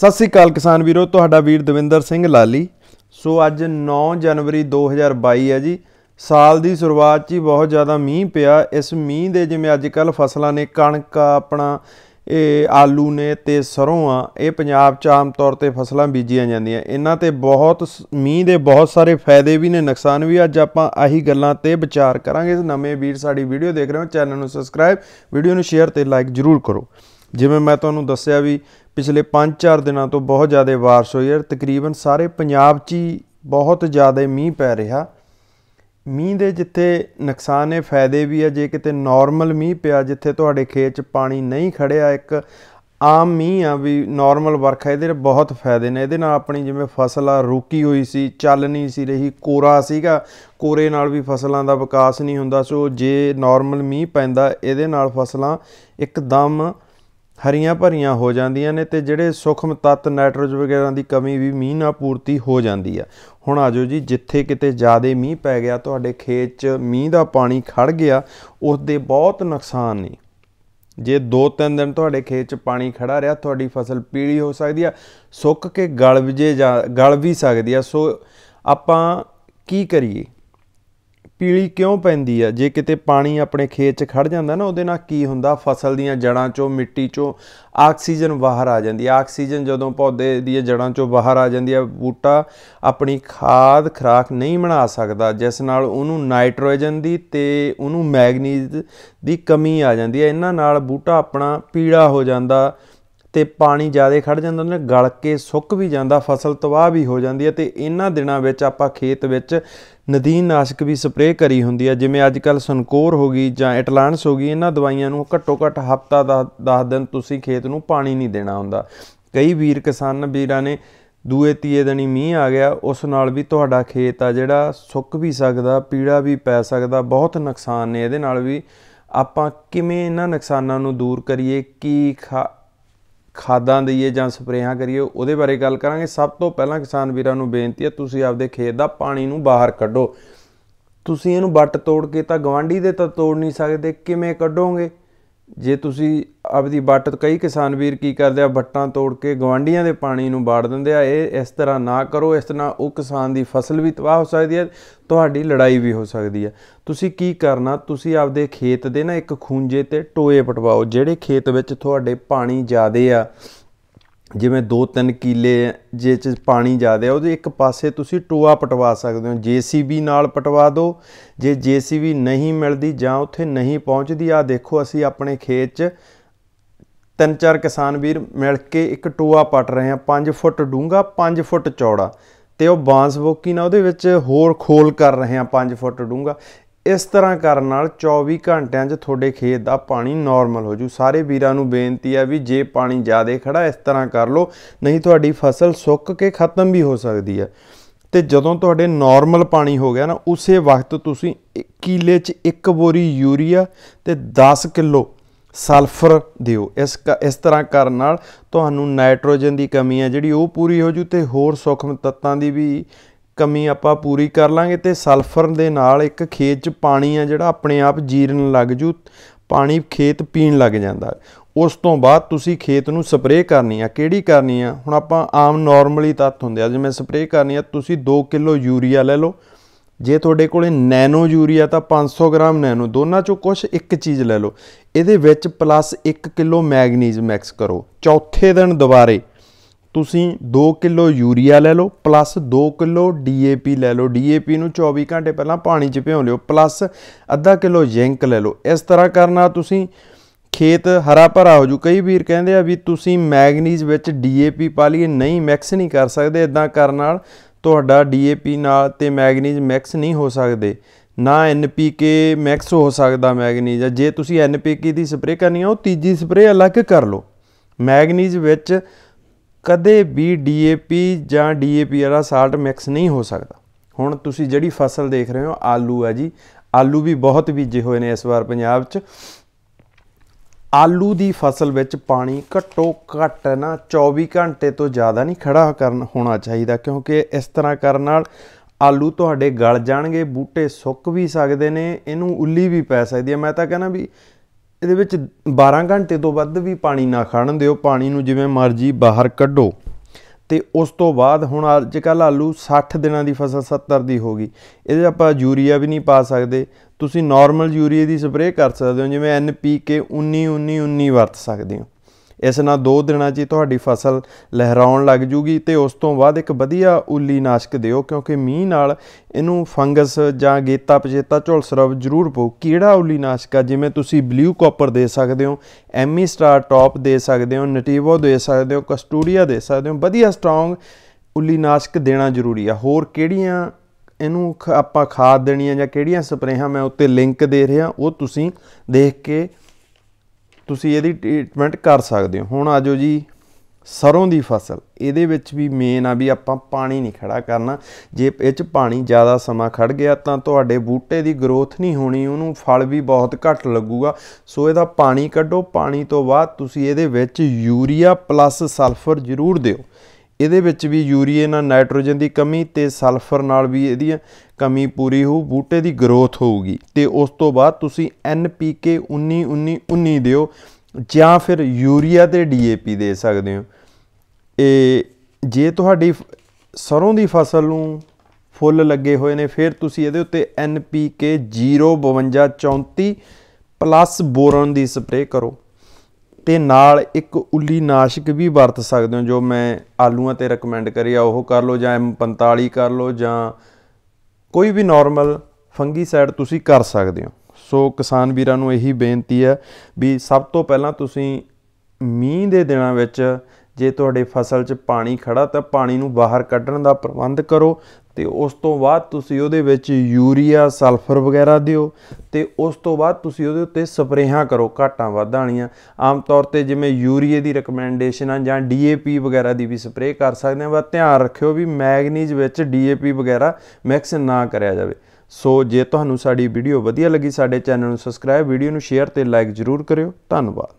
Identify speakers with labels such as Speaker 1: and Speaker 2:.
Speaker 1: ਸਤਿ ਸ੍ਰੀ ਅਕਾਲ ਕਿਸਾਨ ਵੀਰੋ ਤੁਹਾਡਾ ਵੀਰ ਦਵਿੰਦਰ ਸਿੰਘ ਲਾਲੀ ਸੋ ਅੱਜ 9 ਜਨਵਰੀ 2022 ਹੈ ਜੀ ਸਾਲ ਦੀ ਸ਼ੁਰੂਆਤ 'ਚ ਹੀ ਬਹੁਤ ਜ਼ਿਆਦਾ ਮੀਂਹ ਪਿਆ ਇਸ ਮੀਂਹ ਦੇ ਜਿਵੇਂ ਅੱਜ ਕੱਲ ਫਸਲਾਂ ਨੇ ਕਣਕ ਆਪਣਾ ਇਹ ਆਲੂ ਨੇ ਤੇ ਸਰੋਂ ਆ ਇਹ ਪੰਜਾਬ 'ਚ ਆਮ ਤੌਰ ਤੇ ਫਸਲਾਂ ਬੀਜੀਆਂ ਜਾਂਦੀਆਂ ਇਹਨਾਂ ਤੇ ਬਹੁਤ ਮੀਂਹ ਦੇ ਬਹੁਤ ਸਾਰੇ ਫਾਇਦੇ ਵੀ ਨੇ ਨੁਕਸਾਨ ਵੀ ਅੱਜ ਆਪਾਂ ਆਹੀ ਗੱਲਾਂ ਤੇ ਵਿਚਾਰ ਕਰਾਂਗੇ ਨਵੇਂ ਵੀਰ ਸਾਡੀ ਵੀਡੀਓ ਦੇਖ ਰਹੇ ਹੋ ਚੈਨਲ ਨੂੰ ਸਬਸਕ੍ਰਾਈਬ ਵੀਡੀਓ ਨੂੰ ਸ਼ੇਅਰ ਤੇ ਲਾਈਕ ਜ਼ਰੂਰ ਕਰੋ ਜਿਵੇਂ ਮੈਂ ਤੁਹਾਨੂੰ ਦੱਸਿਆ ਵੀ ਪਿਛਲੇ 5-4 ਦਿਨਾਂ ਤੋਂ ਬਹੁਤ ਜ਼ਿਆਦਾ ਵਾਰਸ਼ ਹੋਈ ਹੈ ਤਕਰੀਬਨ ਸਾਰੇ ਪੰਜਾਬ 'ਚ ਹੀ ਬਹੁਤ ਜ਼ਿਆਦਾ ਮੀਂਹ ਪੈ ਰਿਹਾ ਮੀਂਹ ਦੇ ਜਿੱਥੇ ਨੁਕਸਾਨ ਨੇ ਫਾਇਦੇ ਵੀ ਆ ਜੇ ਕਿਤੇ ਨਾਰਮਲ ਮੀਂਹ ਪਿਆ ਜਿੱਥੇ ਤੁਹਾਡੇ ਖੇਤ 'ਚ ਪਾਣੀ ਨਹੀਂ ਖੜਿਆ ਇੱਕ ਆਮ ਮੀਂਹ ਆ ਵੀ ਨਾਰਮਲ ਵਰਖਾ ਇਹਦੇ ਬਹੁਤ ਫਾਇਦੇ ਨੇ ਇਹਦੇ ਨਾਲ ਆਪਣੀ ਜਿਵੇਂ ਫਸਲ ਆ ਰੁਕੀ ਹੋਈ ਸੀ ਚੱਲ ਨਹੀਂ ਸੀ ਰਹੀ ਕੋਰਾ ਸੀਗਾ ਕੋਰੇ ਨਾਲ ਵੀ ਫਸਲਾਂ ਦਾ ਵਿਕਾਸ ਨਹੀਂ ਹੁੰਦਾ ਸੋ ਜੇ ਨਾਰਮਲ ਮੀਂਹ ਪੈਂਦਾ ਇਹਦੇ ਨਾਲ ਫਸਲਾਂ ਇੱਕਦਮ ਹਰੀਆਂ ਭਰੀਆਂ ਹੋ ਜਾਂਦੀਆਂ ਨੇ ਤੇ ਜਿਹੜੇ ਸੂਖਮ ਤੱਤ ਨਾਈਟ੍ਰੋਜਨ ਵਗੈਰਾ ਦੀ ਕਮੀ ਵੀ ਮੀਂਹ ਨਾਲ ਪੂਰਤੀ ਹੋ ਜਾਂਦੀ ਆ ਹੁਣ ਆਜੋ ਜੀ ਜਿੱਥੇ ਕਿਤੇ ਜ਼ਿਆਦਾ ਮੀਂਹ ਪੈ ਗਿਆ ਤੁਹਾਡੇ ਖੇਤ 'ਚ ਮੀਂਹ ਦਾ ਪਾਣੀ ਖੜ ਗਿਆ ਉਸ ਦੇ ਬਹੁਤ ਨੁਕਸਾਨ ਨੇ ਜੇ 2-3 ਦਿਨ ਤੁਹਾਡੇ ਖੇਤ 'ਚ ਪਾਣੀ ਖੜਾ ਰਿਹਾ ਤੁਹਾਡੀ ਫਸਲ ਪੀਲੀ ਹੋ ਸਕਦੀ ਆ ਸੁੱਕ ਕੇ ਗਲ ਵਿਜੇ ਜਾਂ ਗਲ ਵੀ ਸਕਦੀ ਆ ਸੋ ਆਪਾਂ ਕੀ ਕਰੀਏ ਪੀਲੀ ਕਿਉਂ ਪੈਂਦੀ ਆ ਜੇ ਕਿਤੇ ਪਾਣੀ ਆਪਣੇ ਖੇਤ 'ਚ ਖੜ ਜਾਂਦਾ ਨਾ ਉਹਦੇ ਨਾਲ ਕੀ ਹੁੰਦਾ ਫਸਲ ਦੀਆਂ ਜੜਾਂ 'ਚੋਂ ਮਿੱਟੀ 'ਚੋਂ ਆਕਸੀਜਨ ਬਾਹਰ ਆ ਜਾਂਦੀ ਆ ਆਕਸੀਜਨ ਜਦੋਂ ਪੌਦੇ ਦੀਆਂ ਜੜਾਂ 'ਚੋਂ ਬਾਹਰ ਆ ਜਾਂਦੀ ਆ ਬੂਟਾ ਆਪਣੀ ਖਾਦ ਖਰਾਕ ਨਹੀਂ ਬਣਾ ਸਕਦਾ ਜਿਸ ਨਾਲ ਉਹਨੂੰ ਨਾਈਟ੍ਰੋਜਨ ਦੀ ਤੇ ਉਹਨੂੰ ਮੈਗਨੀਜ਼ ਦੀ ਕਮੀ ਆ ਜਾਂਦੀ ਆ ਇਹਨਾਂ ਨਾਲ ਬੂਟਾ ਆਪਣਾ ਪੀੜਾ ਹੋ ਜਾਂਦਾ ਤੇ ਪਾਣੀ ਜ਼ਿਆਦਾ ਖੜ ਜਾਂਦਾ ਉਹਨੇ ਗਲ ਕੇ ਸੁੱਕ ਵੀ ਜਾਂਦਾ ਫਸਲ ਤਬਾਹ ਵੀ ਹੋ ਜਾਂਦੀ ਹੈ ਤੇ ਇਹਨਾਂ ਦਿਨਾਂ ਵਿੱਚ ਆਪਾਂ ਖੇਤ ਵਿੱਚ ਨਦੀਨ ਨਾਸ਼ਕ ਵੀ ਸਪਰੇਅ ਕਰੀ ਹੁੰਦੀ ਹੈ ਜਿਵੇਂ ਅੱਜ ਕੱਲ ਸੰਕੋਰ ਹੋ ਗਈ ਜਾਂ ਐਟਲਾਂਟਸ ਹੋ ਗਈ ਇਹਨਾਂ ਦਵਾਈਆਂ ਨੂੰ ਘੱਟੋ ਘੱਟ ਹਫਤਾ ਦਾ 10 ਦਿਨ ਤੁਸੀਂ ਖੇਤ ਨੂੰ ਪਾਣੀ ਨਹੀਂ ਦੇਣਾ ਹੁੰਦਾ ਕਈ ਵੀਰ ਕਿਸਾਨ ਵੀਰਾਂ ਨੇ ਦੂਏ ਤੀਏ ਦਿਨੀ ਮੀਂਹ ਆ ਗਿਆ ਉਸ ਨਾਲ ਵੀ ਤੁਹਾਡਾ ਖੇਤ ਆ ਜਿਹੜਾ ਸੁੱਕ ਵੀ ਸਕਦਾ ਪੀੜਾ ਵੀ ਪੈ ਸਕਦਾ ਬਹੁਤ ਨੁਕਸਾਨ ਨੇ ਇਹਦੇ ਨਾਲ ਵੀ ਆਪਾਂ ਕਿਵੇਂ ਇਹਨਾਂ ਨੁਕਸਾਨਾਂ ਨੂੰ ਦੂਰ ਕਰੀਏ ਕੀ ਖਾਦਾਂ ਦਈਏ ਜਾਂ ਸਪਰੇਹਾਂ ਕਰੀਏ ਉਹਦੇ ਬਾਰੇ ਗੱਲ ਕਰਾਂਗੇ ਸਭ ਤੋਂ ਪਹਿਲਾਂ ਕਿਸਾਨ ਵੀਰਾਂ ਨੂੰ ਬੇਨਤੀ ਹੈ ਤੁਸੀਂ ਆਪਦੇ ਖੇਤ ਦਾ ਪਾਣੀ ਨੂੰ ਬਾਹਰ ਕੱਢੋ ਤੁਸੀਂ ਇਹਨੂੰ ਵੱਟ ਤੋੜ ਕੇ ਤਾਂ ਗਵਾਂਢੀ ਦੇ ਤਾਂ ਤੋੜ ਨਹੀਂ ਸਕਦੇ ਕਿਵੇਂ ਕੱਢੋਗੇ ਜੇ ਤੁਸੀਂ ਆਪਦੀ ਵੱਟ ਕਈ ਕਿਸਾਨ ਵੀਰ ਕੀ ਕਰਦੇ ਆ ਵੱਟਾਂ ਤੋੜ ਕੇ ਗਵਾਂਡੀਆਂ ਦੇ ਪਾਣੀ ਨੂੰ ਬਾੜ ਦਿੰਦੇ ਆ ਇਹ ਇਸ ਤਰ੍ਹਾਂ ਨਾ ਕਰੋ ਇਸ ਤਰ੍ਹਾਂ ਉਹ ਕਿਸਾਨ ਦੀ ਫਸਲ ਵੀ ਤਬਾਹ ਹੋ ਸਕਦੀ ਹੈ ਤੁਹਾਡੀ ਲੜਾਈ ਵੀ ਹੋ ਸਕਦੀ ਹੈ ਤੁਸੀਂ ਕੀ ਕਰਨਾ ਤੁਸੀਂ ਆਪਦੇ ਖੇਤ ਦੇ ਨਾ ਇੱਕ ਖੂੰਜੇ ਤੇ ਟੋਏ ਪਟਵਾਓ ਜਿਹੜੇ ਖੇਤ ਵਿੱਚ ਤੁਹਾਡੇ ਪਾਣੀ ਜ਼ਿਆਦੇ ਆ ਜਿਵੇਂ 2-3 ਕਿੱਲੇ ਜੇ ਚ ਪਾਣੀ ਜ਼ਿਆਦਾ ਉਹਦੇ ਇੱਕ ਪਾਸੇ ਤੁਸੀਂ ਟੋਆ ਪਟਵਾ ਸਕਦੇ ਹੋ ਜੀਸੀਬੀ ਨਾਲ ਪਟਵਾ ਦਿਓ ਜੇ ਜੀਸੀਬੀ ਨਹੀਂ ਮਿਲਦੀ ਜਾਂ ਉੱਥੇ ਨਹੀਂ ਪਹੁੰਚਦੀ ਆ ਦੇਖੋ ਅਸੀਂ ਆਪਣੇ ਖੇਤ 'ਚ ਤਿੰਨ ਚਾਰ ਕਿਸਾਨ ਵੀਰ ਮਿਲ ਕੇ ਇੱਕ ਟੋਆ ਪਟ ਰਹੇ ਆ 5 ਫੁੱਟ ਡੂੰਗਾ 5 ਫੁੱਟ ਚੌੜਾ ਤੇ ਉਹ ਬਾਂਸ ਬੋਕੀ ਨਾਲ ਉਹਦੇ ਵਿੱਚ ਹੋਰ ਖੋਲ ਕਰ ਰਹੇ ਆ 5 ਫੁੱਟ ਡੂੰਗਾ ਇਸ ਤਰ੍ਹਾਂ ਕਰਨ ਨਾਲ 24 ਘੰਟਿਆਂ 'ਚ ਤੁਹਾਡੇ ਖੇਤ ਦਾ ਪਾਣੀ ਨਾਰਮਲ ਹੋ ਜੂ ਸਾਰੇ ਵੀਰਾਂ ਨੂੰ ਬੇਨਤੀ ਆ ਵੀ ਜੇ ਪਾਣੀ ਜ਼ਿਆਦਾ ਖੜਾ ਇਸ ਤਰ੍ਹਾਂ ਕਰ ਲਓ ਨਹੀਂ ਤੁਹਾਡੀ ਫਸਲ ਸੁੱਕ ਕੇ ਖਤਮ ਵੀ ਹੋ ਸਕਦੀ ਹੈ ਤੇ ਜਦੋਂ ਤੁਹਾਡੇ ਨਾਰਮਲ ਪਾਣੀ ਹੋ ਗਿਆ ਨਾ ਉਸੇ ਵਕਤ ਤੁਸੀਂ ਕੀਲੇ 'ਚ ਇੱਕ ਬੋਰੀ ਯੂਰੀਆ ਤੇ 10 ਕਿਲੋ ਸਲਫਰ ਦਿਓ ਇਸ ਇਸ ਤਰ੍ਹਾਂ ਕਰਨ ਨਾਲ ਤੁਹਾਨੂੰ ਨਾਈਟ੍ਰੋਜਨ ਦੀ ਕਮੀ ਹੈ ਜਿਹੜੀ ਉਹ ਪੂਰੀ ਹੋ ਜੂ ਤੇ ਹੋਰ ਸੂਖਮ ਤੱਤਾਂ ਦੀ ਵੀ ਕਮੀ ਆਪਾਂ ਪੂਰੀ ਕਰ ਲਾਂਗੇ ਤੇ ਸਲਫਰ ਦੇ ਨਾਲ ਇੱਕ ਖੇਤ 'ਚ ਪਾਣੀ ਆ ਜਿਹੜਾ ਆਪਣੇ ਆਪ ਜੀਰਨ ਲੱਗ ਜੂ ਪਾਣੀ ਖੇਤ ਪੀਣ ਲੱਗ ਜਾਂਦਾ ਉਸ ਤੋਂ ਬਾਅਦ ਤੁਸੀਂ ਖੇਤ ਨੂੰ ਸਪਰੇਅ ਕਰਨੀ ਆ ਕਿਹੜੀ ਕਰਨੀ ਆ ਹੁਣ ਆਪਾਂ ਆਮ ਨਾਰਮਲੀ ਤੱਤ ਹੁੰਦੇ ਆ ਜਿਵੇਂ ਸਪਰੇਅ ਕਰਨੀ ਆ ਤੁਸੀਂ 2 ਕਿਲੋ ਯੂਰੀਆ ਲੈ ਲਓ ਜੇ ਤੁਹਾਡੇ ਕੋਲੇ ਨੈਨੋ ਯੂਰੀਆ ਤਾਂ 500 ਗ੍ਰਾਮ ਨੈਨੋ ਦੋਨਾਂ ਚੋਂ ਕੁਝ ਇੱਕ ਚੀਜ਼ ਲੈ ਲਓ ਇਹਦੇ ਵਿੱਚ ਪਲੱਸ 1 ਕਿਲੋ ਮੈਗਨੀਜ਼ ਮਿਕਸ ਕਰੋ ਚੌਥੇ ਦਿਨ ਦੁਬਾਰੇ ਤੁਸੀਂ 2 ਕਿਲੋ ਯੂਰੀਆ ਲੈ ਲਓ ਪਲੱਸ 2 ਕਿਲੋ ਡੀਏਪੀ ਲੈ ਲਓ ਡੀਏਪੀ ਨੂੰ 24 ਘੰਟੇ ਪਹਿਲਾਂ ਪਾਣੀ 'ਚ ਭਿਓ ਲਿਓ ਪਲੱਸ ਅੱਧਾ ਕਿਲੋ ਜ਼ਿੰਕ ਲੈ ਲਓ ਇਸ ਤਰ੍ਹਾਂ ਕਰਨਾ ਤੁਸੀਂ ਖੇਤ ਹਰਾ ਭਰਾ ਹੋ ਜੂ ਕਈ ਵੀਰ ਕਹਿੰਦੇ ਆ ਵੀ ਤੁਸੀਂ ਮੈਗਨੀਜ਼ ਵਿੱਚ ਡੀਏਪੀ ਪਾ ਲਈਏ ਨਹੀਂ ਮਿਕਸ ਨਹੀਂ ਕਰ ਸਕਦੇ ਇਦਾਂ ਕਰਨ ਨਾਲ ਤੁਹਾਡਾ ਡੀਏਪੀ ਨਾਲ ਤੇ ਮੈਗਨੀਜ਼ ਮਿਕਸ ਨਹੀਂ ਹੋ ਸਕਦੇ ਨਾ ਐਨਪੀਕੇ ਮਿਕਸ ਹੋ ਸਕਦਾ ਮੈਗਨੀਜ਼ ਜੇ ਤੁਸੀਂ ਐਨਪੀਕੇ ਦੀ ਸਪਰੇ ਕਰਨੀ ਆ ਉਹ ਤੀਜੀ ਸਪਰੇ ਅਲੱਗ ਕਰ ਲਓ ਮੈਗਨੀਜ਼ ਵਿੱਚ ਕਦੇ ਵੀ ਡੀਏਪੀ ਜਾਂ ਡੀਏਪੀ ਵਾਲਾ ਸਾਲਟ ਮਿਕਸ ਨਹੀਂ ਹੋ ਸਕਦਾ ਹੁਣ ਤੁਸੀਂ ਜਿਹੜੀ ਫਸਲ ਦੇਖ ਰਹੇ ਹੋ ਆਲੂ ਆ ਜੀ ਆਲੂ ਵੀ ਬਹੁਤ ਬੀਜੇ ਹੋਏ ਨੇ ਇਸ ਵਾਰ ਪੰਜਾਬ 'ਚ ਆਲੂ ਦੀ ਫਸਲ ਵਿੱਚ ਪਾਣੀ ਘੱਟੋ ਘੱਟ ਨਾ 24 ਘੰਟੇ ਤੋਂ ਜ਼ਿਆਦਾ ਨਹੀਂ ਖੜਾ ਕਰਨ ਹੋਣਾ ਚਾਹੀਦਾ ਕਿਉਂਕਿ ਇਸ ਤਰ੍ਹਾਂ ਕਰਨ ਨਾਲ ਆਲੂ ਤੁਹਾਡੇ ਗਲ ਜਾਣਗੇ ਬੂਟੇ ਸੁੱਕ ਵੀ ਸਕਦੇ ਨੇ ਇਹਨੂੰ ਉੱਲੀ ਵੀ ਪੈ ਸਕਦੀ ਹੈ ਮੈਂ ਤਾਂ ਕਹਿੰਦਾ ਵੀ ਇਹਦੇ ਵਿੱਚ 12 ਘੰਟੇ ਤੋਂ ਵੱਧ ਵੀ ਪਾਣੀ ਨਾ ਖਾਣ ਦਿਓ ਪਾਣੀ ਨੂੰ ਜਿਵੇਂ ਮਰਜ਼ੀ ਬਾਹਰ ਕੱਢੋ ਤੇ ਉਸ ਤੋਂ ਬਾਅਦ ਹੁਣ ਅੱਜ ਕੱਲ ਆਲੂ 60 ਦਿਨਾਂ ਦੀ ਫਸਲ 70 ਦੀ ਹੋ ਗਈ ਇਹਦੇ ਆਪਾਂ ਯੂਰੀਆ ਵੀ ਨਹੀਂ ਪਾ ਸਕਦੇ ਤੁਸੀਂ ਨਾਰਮਲ ਯੂਰੀਆ ਦੀ ਸਪਰੇਅ ਕਰ ਸਕਦੇ ਹੋ ਜਿਵੇਂ ਕੇ 19 19 19 ਵਰਤ ਸਕਦੇ ਹੋ ਇਸ ਨਾਲ 2 ਦਿਨਾਂ 'ਚ ਤੁਹਾਡੀ ਫਸਲ ਲਹਿਰਾਉਣ ਲੱਗ ਜੂਗੀ ਤੇ ਉਸ ਤੋਂ ਬਾਅਦ ਇੱਕ ਵਧੀਆ ਉੱਲੀ ਨਾਸ਼ਕ ਦਿਓ ਕਿਉਂਕਿ ਮੀਂਹ ਨਾਲ ਇਹਨੂੰ ਫੰਗਸ ਜਾਂ ਗੇਤਾ ਪਜੇਤਾ ਝੁਲਸਰਬ ਜ਼ਰੂਰ ਪਊ ਕਿਹੜਾ ਉੱਲੀ ਨਾਸ਼ਕ ਆ ਜਿਵੇਂ ਤੁਸੀਂ ਬਲੂ ਕਾਪਰ ਦੇ ਸਕਦੇ ਹੋ ਐਮੀ ਸਟਾਰ ਟੌਪ ਦੇ ਸਕਦੇ ਹੋ ਨਟੀਵੋ ਦੇ ਸਕਦੇ ਹੋ ਕਸਟੂਰੀਆ ਦੇ ਸਕਦੇ ਹੋ ਵਧੀਆ ਸਟਰੋਂਗ ਉੱਲੀ ਨਾਸ਼ਕ ਦੇਣਾ ਜ਼ਰੂਰੀ ਆ ਹੋਰ ਕਿਹੜੀਆਂ ਇਹਨੂੰ ਆਪਾਂ ਖਾਦ ਦੇਣੀ ਆ ਜਾਂ ਕਿਹੜੀਆਂ ਸਪਰੇਹਾਂ ਮੈਂ ਉੱਤੇ ਲਿੰਕ ਦੇ ਰਿਹਾ ਉਹ ਤੁਸੀਂ ਦੇਖ ਕੇ ਤੁਸੀਂ ਇਹਦੀ ਟ੍ਰੀਟਮੈਂਟ ਕਰ ਸਕਦੇ ਹੋ ਹੁਣ ਆਜੋ ਜੀ ਸਰੋਂ ਦੀ ਫਸਲ ਇਹਦੇ ਵਿੱਚ ਵੀ ਮੇਨ ਆ ਵੀ ਆਪਾਂ ਪਾਣੀ ਨਹੀਂ ਖੜਾ ਕਰਨਾ ਜੇ ਇਹ ਚ ਪਾਣੀ ਜ਼ਿਆਦਾ ਸਮਾਂ ਖੜ ਗਿਆ ਤਾਂ ਤੁਹਾਡੇ ਬੂਟੇ ਦੀ ਗਰੋਥ ਨਹੀਂ ਹੋਣੀ ਉਹਨੂੰ ਫਲ ਵੀ ਬਹੁਤ ਘੱਟ ਲੱਗੂਗਾ ਸੋ ਇਹਦਾ ਪਾਣੀ ਕੱਢੋ ਪਾਣੀ ਤੋਂ ਬਾਅਦ ਤੁਸੀਂ ਇਹਦੇ ਵਿੱਚ ਯੂਰੀਆ ਪਲੱਸ ਸਲਫਰ ਜ਼ਰੂਰ ਦਿਓ ਇਹਦੇ ਵਿੱਚ ਵੀ ਯੂਰੀਏ ਨਾਲ ਨਾਈਟ੍ਰੋਜਨ ਦੀ ਕਮੀ ਤੇ ਸਲਫਰ ਨਾਲ ਵੀ ਇਹਦੀ ਕਮੀ ਪੂਰੀ ਹੋ ਬੂਟੇ ਦੀ ਗਰੋਥ ਹੋਊਗੀ ਤੇ ਉਸ ਤੋਂ ਬਾਅਦ ਤੁਸੀਂ ਐਨਪੀਕੇ 19 19 19 ਦਿਓ ਜਾਂ ਫਿਰ ਯੂਰੀਆ ਤੇ ਡੀਏਪੀ ਦੇ ਸਕਦੇ ਹੋ ਇਹ ਜੇ ਤੁਹਾਡੀ ਸਰੋਂ ਦੀ ਫਸਲ ਨੂੰ ਫੁੱਲ ਲੱਗੇ ਹੋਏ ਨੇ ਫਿਰ ਤੁਸੀਂ ਇਹਦੇ ਉੱਤੇ NPK 34 ਪਲੱਸ ਬੋਰਨ ਦੀ ਸਪਰੇਅ ਕਰੋ ਤੇ ਨਾਲ ਇੱਕ ਉੱਲੀ ਨਾਸ਼ਕ ਵੀ ਵਰਤ ਸਕਦੇ ਹੋ ਜੋ ਮੈਂ ਆਲੂਆਂ ਤੇ ਰეკਮੈਂਡ ਕਰਿਆ ਉਹ ਕਰ ਲਓ ਜਾਂ M45 ਕਰ ਲਓ ਜਾਂ ਕੋਈ ਵੀ ਨਾਰਮਲ ਫੰਗੀਸਾਈਡ ਤੁਸੀਂ ਕਰ ਸਕਦੇ ਹੋ ਸੋ ਕਿਸਾਨ ਵੀਰਾਂ ਨੂੰ ਇਹੀ ਬੇਨਤੀ ਹੈ ਵੀ ਸਭ ਤੋਂ ਪਹਿਲਾਂ ਤੁਸੀਂ ਮੀਂਹ ਦੇ ਦਿਨਾਂ ਵਿੱਚ ਜੇ ਤੁਹਾਡੇ ਫਸਲ 'ਚ ਪਾਣੀ ਖੜਾ ਤਾਂ ਪਾਣੀ ਨੂੰ ਬਾਹਰ ਕੱਢਣ ਦਾ ਪ੍ਰਬੰਧ ਕਰੋ ਤੇ ਉਸ ਤੋਂ ਬਾਅਦ ਤੁਸੀਂ ਉਹਦੇ ਵਿੱਚ ਯੂਰੀਆ ਸਲਫਰ ਵਗੈਰਾ ਦਿਓ ਤੇ ਉਸ ਤੋਂ ਬਾਅਦ ਤੁਸੀਂ ਉਹਦੇ ਉੱਤੇ ਸਪਰੇਹਾਂ ਕਰੋ ਘਾਟਾਂ ਵਾਧਾਂ ਵਾਲੀਆਂ ਆਮ ਤੌਰ ਤੇ ਜਿਵੇਂ ਯੂਰੀਏ ਦੀ ਰეკਮੈਂਡੇਸ਼ਨ ਆ ਜਾਂ ਡੀਏਪੀ ਵਗੈਰਾ ਦੀ ਵੀ ਸਪਰੇਅ ਕਰ ਸਕਦੇ ਆ ਬਸ ਧਿਆਨ ਰੱਖਿਓ ਵੀ ਮੈਗਨੀਜ਼ ਵਿੱਚ ਡੀਏਪੀ ਵਗੈਰਾ ਮਿਕਸ ਨਾ ਕਰਿਆ ਜਾਵੇ ਸੋ ਜੇ ਤੁਹਾਨੂੰ ਸਾਡੀ ਵੀਡੀਓ ਵਧੀਆ ਲੱਗੀ ਸਾਡੇ ਚੈਨਲ ਨੂੰ ਸਬਸਕ੍ਰਾਈਬ ਵੀਡੀਓ ਨੂੰ ਸ਼ੇਅਰ ਤੇ ਲਾਈਕ ਜ਼ਰੂਰ ਕਰਿਓ ਧੰਨਵਾਦ